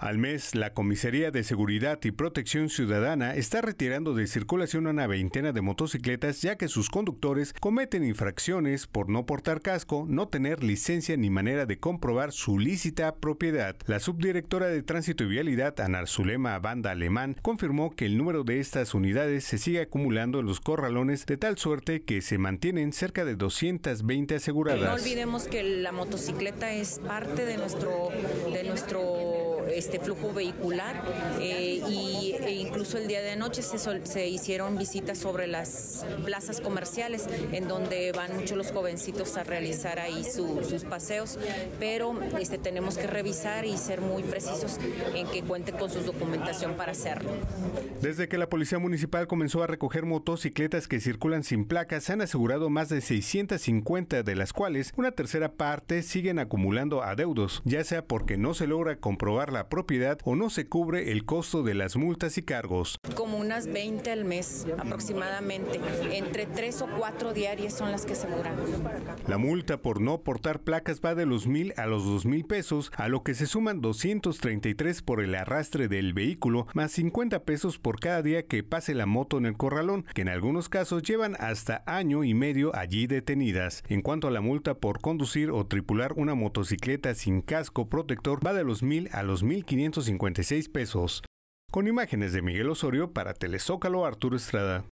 Al mes, la Comisaría de Seguridad y Protección Ciudadana está retirando de circulación una veintena de motocicletas ya que sus conductores cometen infracciones por no portar casco, no tener licencia ni manera de comprobar su lícita propiedad. La subdirectora de Tránsito y Vialidad, Ana Zulema Banda Alemán, confirmó que el número de estas unidades se sigue acumulando en los corralones de tal suerte que se mantienen cerca de 220 aseguradas. No olvidemos que la motocicleta es parte de nuestro, de nuestro este, este flujo vehicular eh, y, e incluso el día de noche se, hicieron visitas sobre las plazas comerciales en donde van muchos los jovencitos a realizar ahí sus paseos, pero este, tenemos que revisar y ser muy precisos en que cuente con su documentación para hacerlo. Desde que la Policía Municipal comenzó a recoger motocicletas que circulan sin placas, se han asegurado más de 650 de las cuales una tercera parte siguen acumulando adeudos, ya sea porque no se logra comprobar la propiedad o no se cubre el costo de las multas y cargos. Como unas 20 al mes aproximadamente, entre 3 o 4 diarias son las que se duran. La multa por no portar placas va de los mil a los dos mil pesos, a lo que se suman 233 por el arrastre del vehículo, más 50 pesos por cada día que pase la moto en el corralón, que en algunos casos llevan hasta año y medio allí detenidas. En cuanto a la multa por conducir o tripular una motocicleta sin casco protector, va de los mil a los mil 556 pesos, con imágenes de Miguel Osorio para Telezócalo Arturo Estrada.